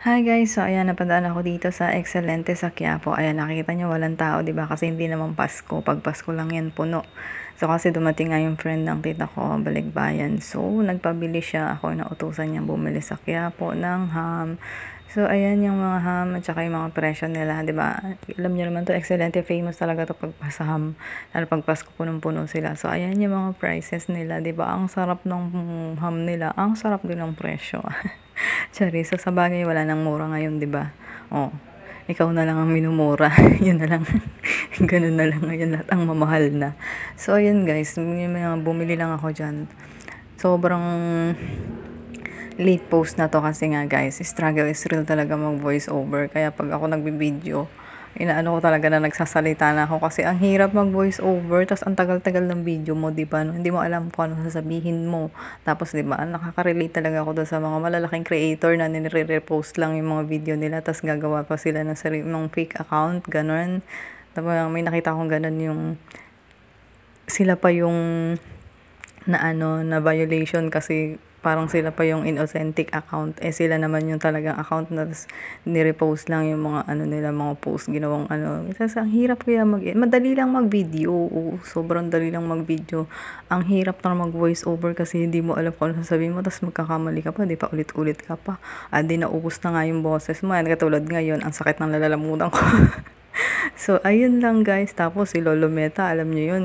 Hi guys, so ayan, napadaan ako dito sa Excelente sa Quiapo. Ayan, nakita nyo, walang tao, ba diba? Kasi hindi naman Pasko. Pag Pasko lang yan, puno. So kasi dumating nga yung friend ng tita ko, bayan. So, nagpabili siya. Ako na utusan niya bumili sa Quiapo ng ham. So, ayan yung mga ham at saka yung mga presyo nila, ba diba? Alam nyo naman to, Excelente, famous talaga to pag pasaham. Lalo pag Pasko, punong-puno sila. So, ayan yung mga prices nila, ba diba? Ang sarap ng ham nila. Ang sarap din ng presyo. Sorry, so sa bagay wala nang mura ngayon, 'di ba? Oh. Ikaw na lang ang minumura. 'Yun na lang. Ganun na lang ngayon lahat ang mamahal na. So ayun guys, bumili lang ako diyan. Sobrang late post na to kasi nga guys, struggle is real talaga mag voice over. Kaya pag ako nagbi-video, inaano ko talaga na nagsasalita na ako kasi ang hirap mag voice over tapos ang tagal-tagal ng video mo 'di ba no? hindi mo alam kung ano sasabihin mo tapos 'di ba nakaka-relate talaga ako doon sa mga malalaking creator na nire-repost lang yung mga video nila tapos gagawa pa sila ng sarili mong fake account ganun tapos may nakita akong ganun yung sila pa yung na ano na violation kasi parang sila pa yung inauthentic account eh sila naman yung talagang account na tas nirepost lang yung mga ano nila mga post ginawang ano kasi ang hirap kaya mag madali lang mag video sobrang dali lang mag video ang hirap na mag voice over kasi hindi mo alam kung ano sasabihin mo tapos magkakamali ka pa di pa ulit-ulit ka pa at ah, di naubos na nga yung boses mo yan katulad ngayon ang sakit ng lalamunan ko so ayun lang guys tapos si Lolo Meta alam niyo yun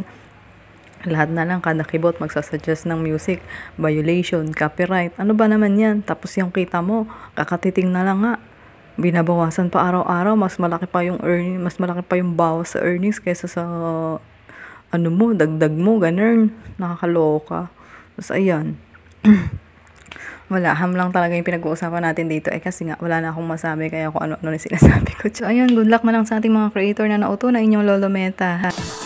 lahat na lang kada kibot magsasuggest ng music, violation, copyright, ano ba naman yan? Tapos yung kita mo, kakatiting na lang nga. Binabawasan pa araw-araw, mas malaki pa yung earning, mas malaki pa yung bawas sa earnings kaysa sa ano mo, dagdag mo, ganern. Nakakaloka. Tapos ayan. wala, ham lang talaga yung pinag-uusapan natin dito. Eh kasi nga, wala na akong masabi kaya ako ano-ano na sinasabi ko. So ayun, good luck na lang sa ating mga creator na nauto na inyong Lolo Meta. Ha?